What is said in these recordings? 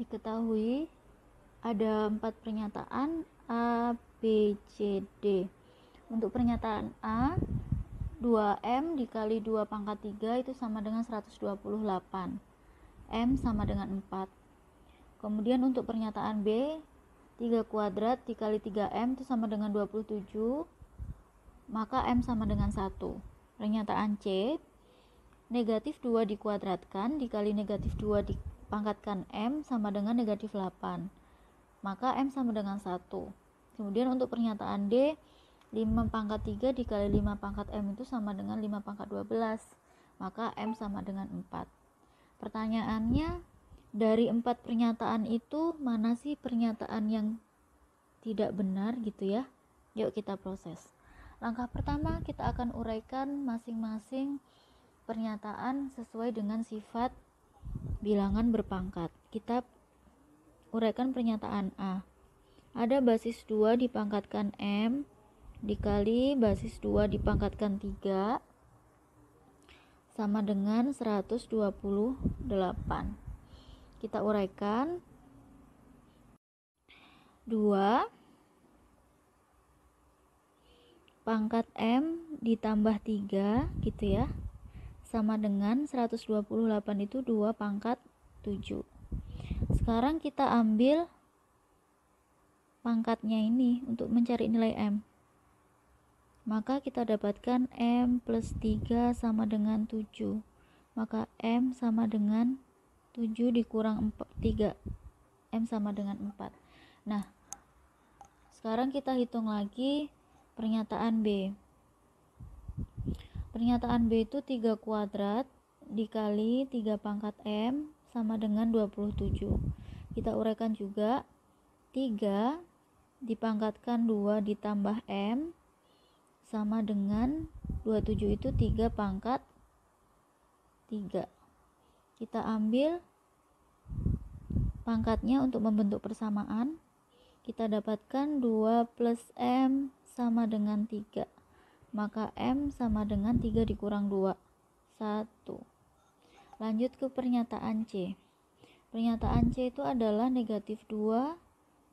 diketahui ada empat pernyataan A, B, C, D. Untuk pernyataan A, 2M dikali 2 pangkat 3 itu sama dengan 128. M sama dengan 4. Kemudian untuk pernyataan B, 3 kuadrat dikali 3M itu sama dengan 27, maka M sama dengan 1. Pernyataan C, negatif 2 dikuadratkan dikali negatif 2 di, Pangkatkan M sama dengan negatif 8. Maka M sama dengan 1. Kemudian untuk pernyataan D, 5 pangkat 3 dikali 5 pangkat M itu sama dengan 5 pangkat 12. Maka M sama dengan 4. Pertanyaannya, dari empat pernyataan itu mana sih pernyataan yang tidak benar gitu ya? Yuk kita proses. Langkah pertama kita akan uraikan masing-masing pernyataan sesuai dengan sifat Bilangan berpangkat. Kita uraikan pernyataan A. Ada basis 2 dipangkatkan M dikali basis 2 dipangkatkan 3 sama dengan 128. Kita uraikan 2 pangkat M ditambah 3 gitu ya sama dengan 128 itu 2 pangkat 7 sekarang kita ambil pangkatnya ini untuk mencari nilai M maka kita dapatkan M plus 3 sama dengan 7 maka M sama dengan 7 dikurang 4, 3 M sama dengan 4 nah sekarang kita hitung lagi pernyataan B Pernyataan B itu 3 kuadrat dikali 3 pangkat M sama dengan 27. Kita uraikan juga 3 dipangkatkan 2 ditambah M sama dengan 27 itu 3 pangkat 3. Kita ambil pangkatnya untuk membentuk persamaan. Kita dapatkan 2 plus M sama dengan 3 maka M sama dengan 3 dikurang 2. 1. Lanjut ke pernyataan C. Pernyataan C itu adalah negatif 2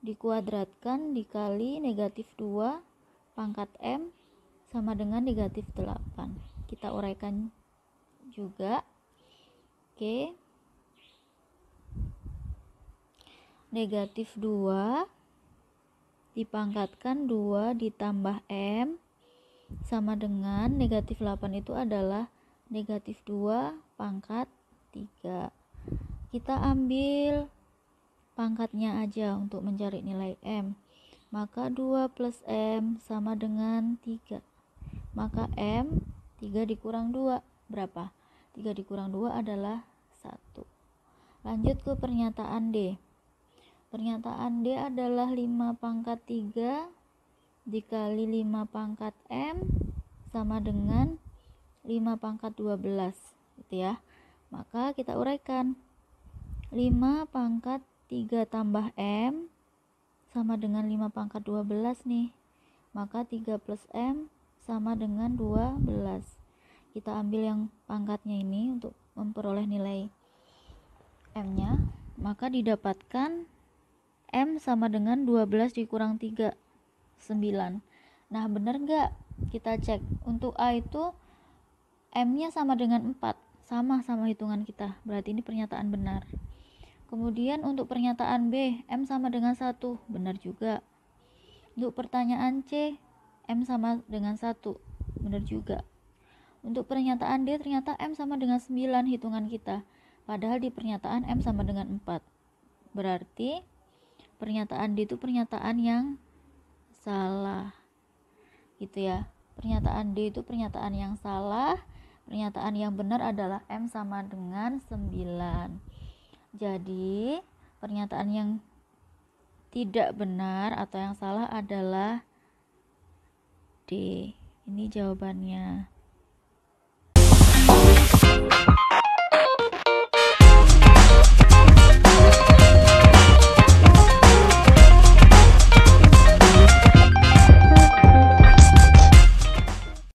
dikuadratkan dikali negatif 2 pangkat M sama dengan negatif 8. Kita uraikan juga. Oke. Negatif 2 dipangkatkan 2 ditambah M sama dengan negatif 8 itu adalah negatif 2 pangkat 3 kita ambil pangkatnya aja untuk mencari nilai M maka 2 plus M sama dengan 3 maka M 3 dikurang 2 berapa? 3 dikurang 2 adalah 1 lanjut ke pernyataan D pernyataan D adalah 5 pangkat 3 dikali 5 pangkat M sama dengan 5 pangkat 12 gitu ya maka kita uraikan 5 pangkat 3 tambah M sama dengan 5 pangkat 12 nih maka 3 plus M sama dengan 12 kita ambil yang pangkatnya ini untuk memperoleh nilai M nya maka didapatkan M sama dengan 12 dikurang 3 9 nah bener nggak kita cek untuk A itu M nya sama dengan 4 sama sama hitungan kita berarti ini pernyataan benar kemudian untuk pernyataan B M sama dengan 1 benar juga untuk pertanyaan C M sama dengan 1 benar juga untuk pernyataan D ternyata M sama dengan 9 hitungan kita padahal di pernyataan M sama dengan 4 berarti pernyataan D itu pernyataan yang salah gitu ya pernyataan D itu pernyataan yang salah pernyataan yang benar adalah M sama dengan 9 jadi pernyataan yang tidak benar atau yang salah adalah D ini jawabannya